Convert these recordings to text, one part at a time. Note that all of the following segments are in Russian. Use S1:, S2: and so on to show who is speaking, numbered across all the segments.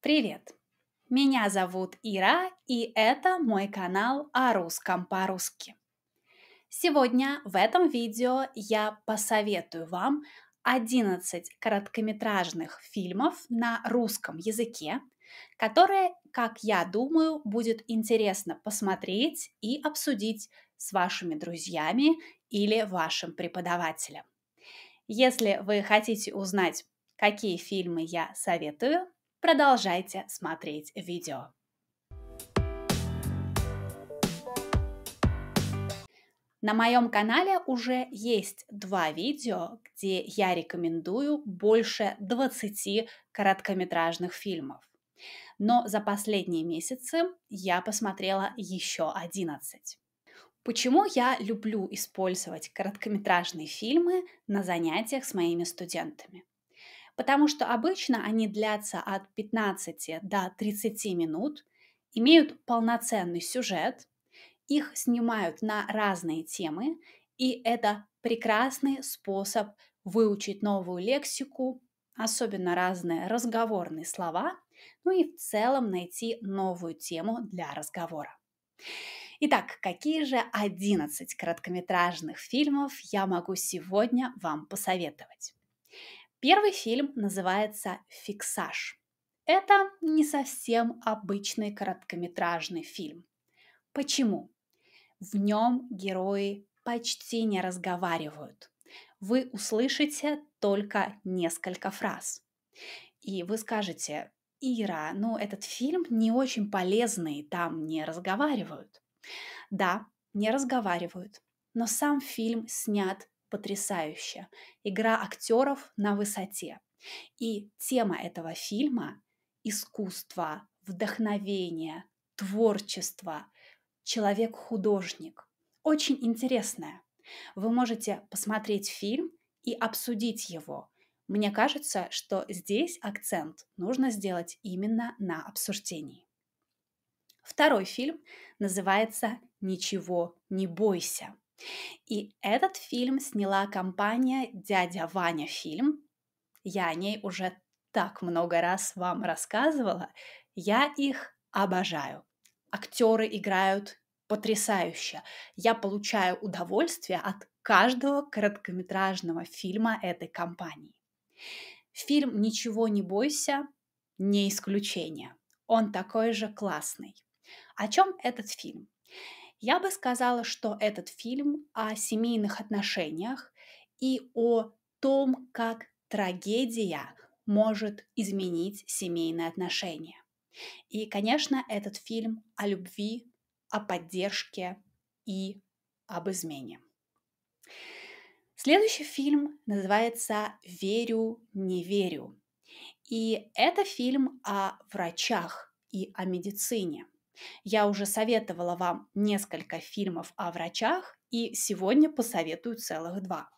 S1: Привет! Меня зовут Ира, и это мой канал о русском по-русски. Сегодня в этом видео я посоветую вам 11 короткометражных фильмов на русском языке, которые, как я думаю, будет интересно посмотреть и обсудить с вашими друзьями или вашим преподавателем. Если вы хотите узнать, какие фильмы я советую, Продолжайте смотреть видео. На моем канале уже есть два видео, где я рекомендую больше 20 короткометражных фильмов. Но за последние месяцы я посмотрела еще 11. Почему я люблю использовать короткометражные фильмы на занятиях с моими студентами? потому что обычно они длятся от 15 до 30 минут, имеют полноценный сюжет, их снимают на разные темы, и это прекрасный способ выучить новую лексику, особенно разные разговорные слова, ну и в целом найти новую тему для разговора. Итак, какие же 11 короткометражных фильмов я могу сегодня вам посоветовать? Первый фильм называется «Фиксаж». Это не совсем обычный короткометражный фильм. Почему? В нем герои почти не разговаривают. Вы услышите только несколько фраз. И вы скажете, Ира, ну этот фильм не очень полезный, там не разговаривают. Да, не разговаривают, но сам фильм снят потрясающе. Игра актеров на высоте. И тема этого фильма – искусство, вдохновение, творчество, человек-художник. Очень интересная. Вы можете посмотреть фильм и обсудить его. Мне кажется, что здесь акцент нужно сделать именно на обсуждении. Второй фильм называется «Ничего не бойся». И этот фильм сняла компания «Дядя Ваня фильм». Я о ней уже так много раз вам рассказывала. Я их обожаю. Актеры играют потрясающе. Я получаю удовольствие от каждого короткометражного фильма этой компании. Фильм «Ничего не бойся» не исключение. Он такой же классный. О чем этот фильм? Я бы сказала, что этот фильм о семейных отношениях и о том, как трагедия может изменить семейные отношения. И, конечно, этот фильм о любви, о поддержке и об измене. Следующий фильм называется «Верю, не верю». И это фильм о врачах и о медицине – я уже советовала вам несколько фильмов о врачах, и сегодня посоветую целых два.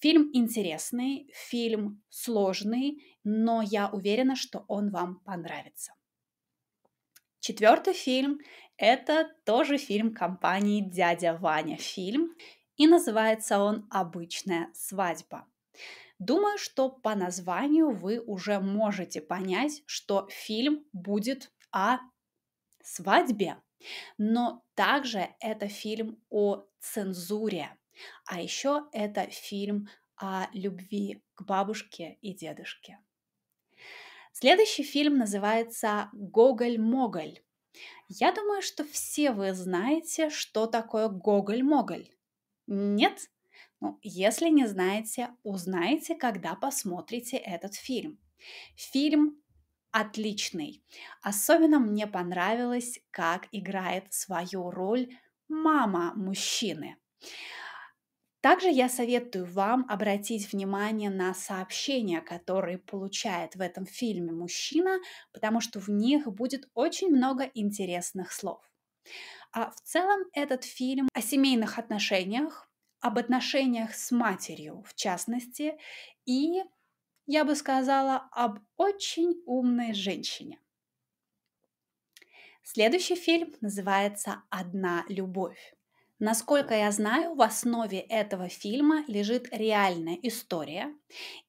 S1: Фильм интересный, фильм сложный, но я уверена, что он вам понравится. Четвертый фильм – это тоже фильм компании «Дядя Ваня» фильм, и называется он «Обычная свадьба». Думаю, что по названию вы уже можете понять, что фильм будет о свадьбе, но также это фильм о цензуре, а еще это фильм о любви к бабушке и дедушке. Следующий фильм называется «Гоголь-Моголь». Я думаю, что все вы знаете, что такое Гоголь-Моголь. Нет? Ну, если не знаете, узнайте, когда посмотрите этот фильм. Фильм отличный. Особенно мне понравилось, как играет свою роль мама мужчины. Также я советую вам обратить внимание на сообщения, которые получает в этом фильме мужчина, потому что в них будет очень много интересных слов. А в целом этот фильм о семейных отношениях, об отношениях с матерью в частности, и я бы сказала, об очень умной женщине. Следующий фильм называется «Одна любовь». Насколько я знаю, в основе этого фильма лежит реальная история.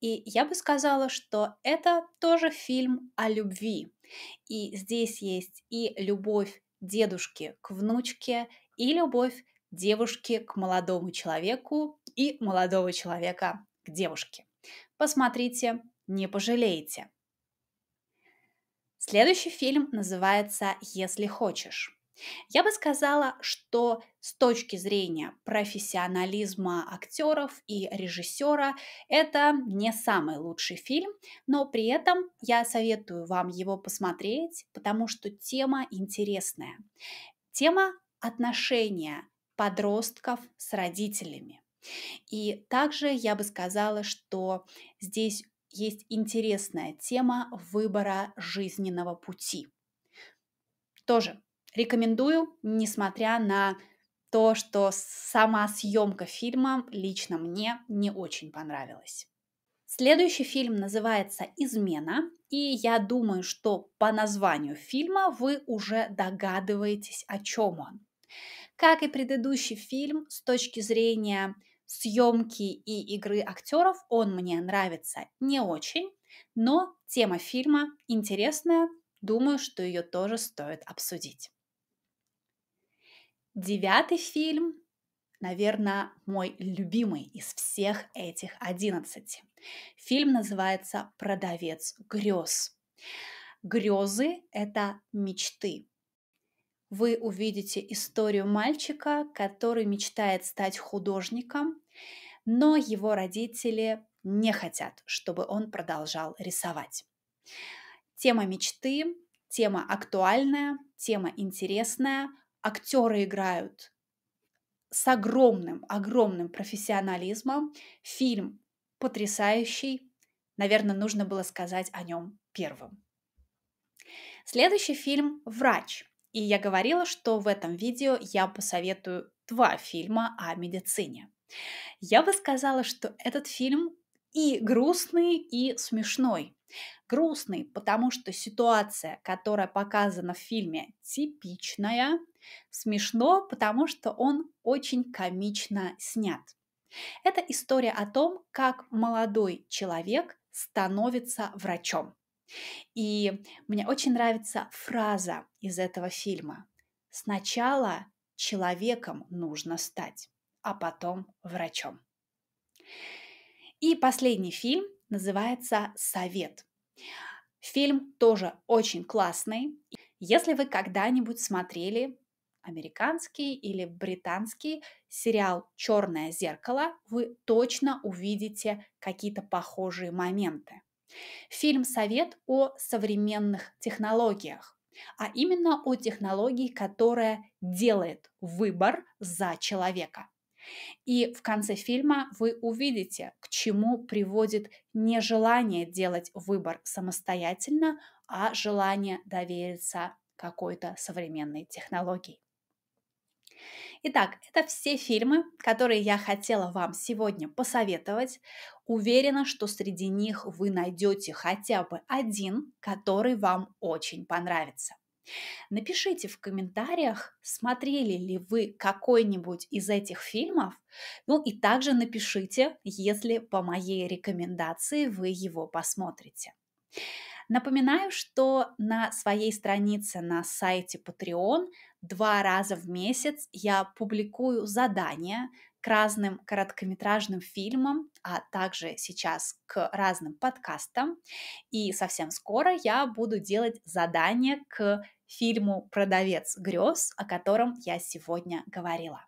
S1: И я бы сказала, что это тоже фильм о любви. И здесь есть и любовь дедушки к внучке, и любовь девушки к молодому человеку, и молодого человека к девушке. Посмотрите, не пожалеете. Следующий фильм называется «Если хочешь». Я бы сказала, что с точки зрения профессионализма актеров и режиссера это не самый лучший фильм, но при этом я советую вам его посмотреть, потому что тема интересная. Тема отношения подростков с родителями. И также я бы сказала, что здесь есть интересная тема выбора жизненного пути. Тоже рекомендую, несмотря на то, что сама съемка фильма лично мне не очень понравилась. Следующий фильм называется «Измена», и я думаю, что по названию фильма вы уже догадываетесь, о чем он. Как и предыдущий фильм, с точки зрения съемки и игры актеров он мне нравится не очень, но тема фильма интересная, думаю, что ее тоже стоит обсудить. Девятый фильм, наверное, мой любимый из всех этих одиннадцати. Фильм называется «Продавец грез». Грезы – это мечты, вы увидите историю мальчика, который мечтает стать художником, но его родители не хотят, чтобы он продолжал рисовать. Тема мечты, тема актуальная, тема интересная. Актеры играют с огромным, огромным профессионализмом. Фильм потрясающий. Наверное, нужно было сказать о нем первым. Следующий фильм «Врач». И я говорила, что в этом видео я посоветую два фильма о медицине. Я бы сказала, что этот фильм и грустный, и смешной. Грустный, потому что ситуация, которая показана в фильме, типичная. Смешно, потому что он очень комично снят. Это история о том, как молодой человек становится врачом. И мне очень нравится фраза из этого фильма. Сначала человеком нужно стать, а потом врачом. И последний фильм называется «Совет». Фильм тоже очень классный. Если вы когда-нибудь смотрели американский или британский сериал «Черное зеркало», вы точно увидите какие-то похожие моменты. Фильм «Совет» о современных технологиях, а именно о технологии, которая делает выбор за человека. И в конце фильма вы увидите, к чему приводит не желание делать выбор самостоятельно, а желание довериться какой-то современной технологии. Итак, это все фильмы, которые я хотела вам сегодня посоветовать. Уверена, что среди них вы найдете хотя бы один, который вам очень понравится. Напишите в комментариях, смотрели ли вы какой-нибудь из этих фильмов. Ну и также напишите, если по моей рекомендации вы его посмотрите. Напоминаю, что на своей странице на сайте Patreon два раза в месяц я публикую задания к разным короткометражным фильмам, а также сейчас к разным подкастам. И совсем скоро я буду делать задание к фильму «Продавец грез», о котором я сегодня говорила.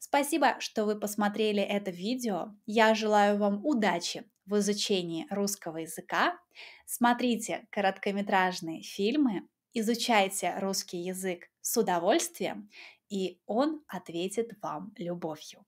S1: Спасибо, что вы посмотрели это видео. Я желаю вам удачи в изучении русского языка, смотрите короткометражные фильмы, изучайте русский язык с удовольствием, и он ответит вам любовью.